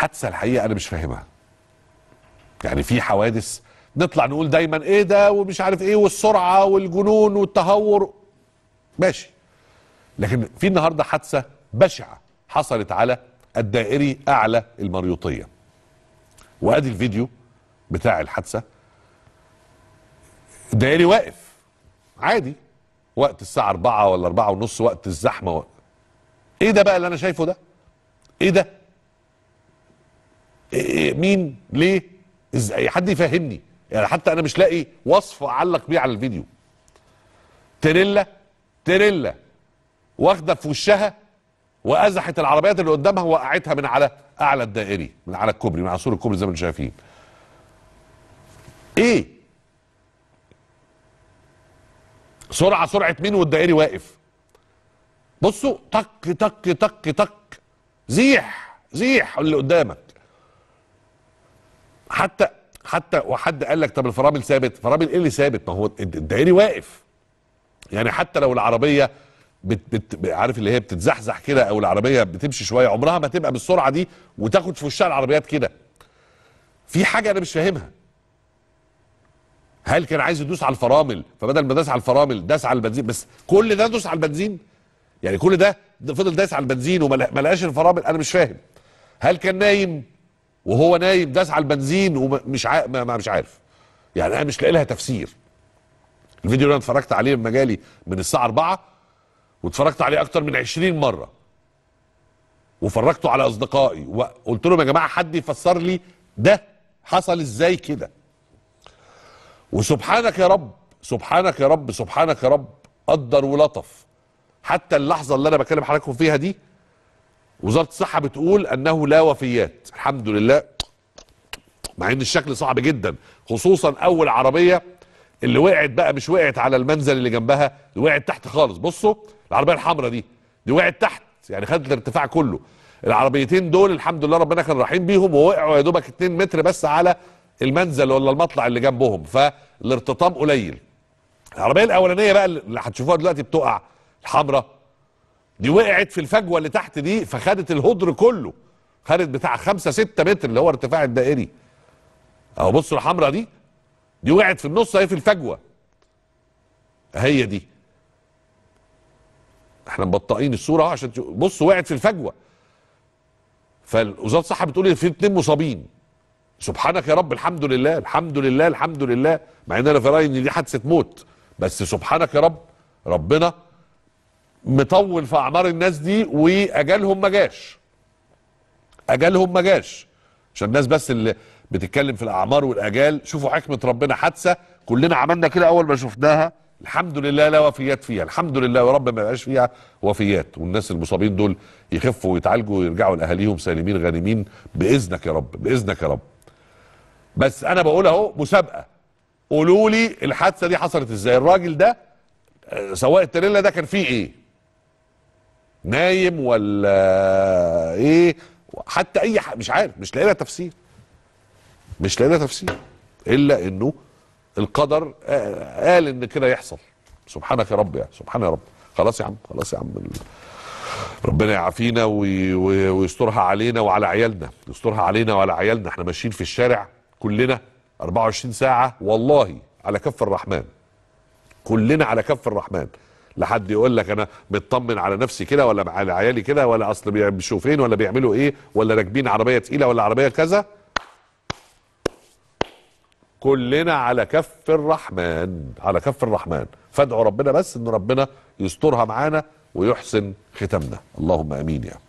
حادثه الحقيقه انا مش فاهمها يعني في حوادث نطلع نقول دايما ايه ده ومش عارف ايه والسرعه والجنون والتهور ماشي لكن في النهارده حادثه بشعه حصلت على الدائري اعلى المريوطيه وادي الفيديو بتاع الحادثه الدائري واقف عادي وقت الساعه 4 ولا 4 ونص وقت الزحمه و... ايه ده بقى اللي انا شايفه ده ايه ده إيه، إيه، مين ليه ازاي حد يفهمني يعني حتى انا مش لاقي وصف اعلق بيه على الفيديو تريلا تريلا واخده في وشها وازحت العربيات اللي قدامها وقعتها من على اعلى الدائري من على الكوبري من على سور الكوبري زي ما انتم شايفين ايه سرعه سرعه مين والدائري واقف بصوا تك تك تك تك زيح زيح اللي قدامك حتى حتى وحد قال لك طب الفرامل ثابت فرامل ايه اللي ثابت ما هو الدائري واقف يعني حتى لو العربيه بت بت عارف اللي هي بتتزحزح كده او العربيه بتمشي شويه عمرها ما تبقى بالسرعه دي وتاخد في وشها العربيات كده في حاجه انا مش فاهمها هل كان عايز يدوس على الفرامل فبدل ما داس على الفرامل داس على البنزين بس كل ده دوس على البنزين يعني كل ده فضل داس على البنزين وما لقاش الفرامل انا مش فاهم هل كان نايم وهو نايم داس على البنزين ومش ع... ما, مش عارف يعني انا مش لاقي لها تفسير الفيديو اللي انا اتفرجت عليه لما جالي من الساعه 4 واتفرجت عليه اكتر من 20 مره وفرجته على اصدقائي وقلت لهم يا جماعه حد يفسر لي ده حصل ازاي كده وسبحانك يا رب سبحانك يا رب سبحانك يا رب قدر ولطف حتى اللحظه اللي انا بكلم حضراتكم فيها دي وزاره الصحه بتقول انه لا وفيات الحمد لله مع ان الشكل صعب جدا خصوصا اول عربيه اللي وقعت بقى مش وقعت على المنزل اللي جنبها وقعت تحت خالص بصوا العربيه الحمراء دي دي وقعت تحت يعني خدت الارتفاع كله العربيتين دول الحمد لله ربنا كان رحيم بيهم ووقعوا يا دوبك 2 متر بس على المنزل ولا المطلع اللي جنبهم فالارتطام قليل العربيه الاولانيه بقى اللي هتشوفوها دلوقتي بتقع الحمراء دي وقعت في الفجوه اللي تحت دي فخدت الهدر كله خدت بتاع 5 6 متر اللي هو ارتفاع الدائري اهو بصوا الحمراء دي دي وقعت في النص اهي في الفجوه هي دي احنا مبطئين الصوره اهو عشان بصوا وقعت في الفجوه فالوزارة الصحة بتقول ان إيه؟ في اتنين مصابين سبحانك يا رب الحمد لله الحمد لله الحمد لله مع ان انا في رايي ان دي حادثه موت بس سبحانك يا رب ربنا مطول في اعمار الناس دي واجالهم ما جاش اجالهم ما جاش عشان الناس بس اللي بتتكلم في الاعمار والاجال شوفوا حكمه ربنا حادثه كلنا عملنا كده اول ما شفناها الحمد لله لا وفيات فيها الحمد لله يا رب ما يبقاش فيها وفيات والناس المصابين دول يخفوا ويتعالجوا ويرجعوا لاهاليهم سالمين غانمين باذنك يا رب باذنك يا رب بس انا بقول اهو مسابقه قولوا لي الحادثه دي حصلت ازاي الراجل ده آه، سواق التريلا ده كان فيه ايه نايم ولا ايه حتى اي حق مش عارف مش لاقي لها تفسير مش لاقي لها تفسير الا انه القدر قال ان كده يحصل سبحانك يا رب يعني سبحان يا رب خلاص يا عم خلاص يا عم ربنا يعافينا ويسترها علينا وعلى عيالنا يسترها علينا وعلى عيالنا احنا ماشيين في الشارع كلنا 24 ساعة والله على كف الرحمن كلنا على كف الرحمن لحد يقول لك انا مطمن على نفسي كده ولا على عيالي كده ولا اصل بيمشوا فين ولا بيعملوا ايه ولا راكبين عربيه تقيله ولا عربيه كذا كلنا على كف الرحمن على كف الرحمن فادعوا ربنا بس ان ربنا يسترها معانا ويحسن ختامنا اللهم امين يا رب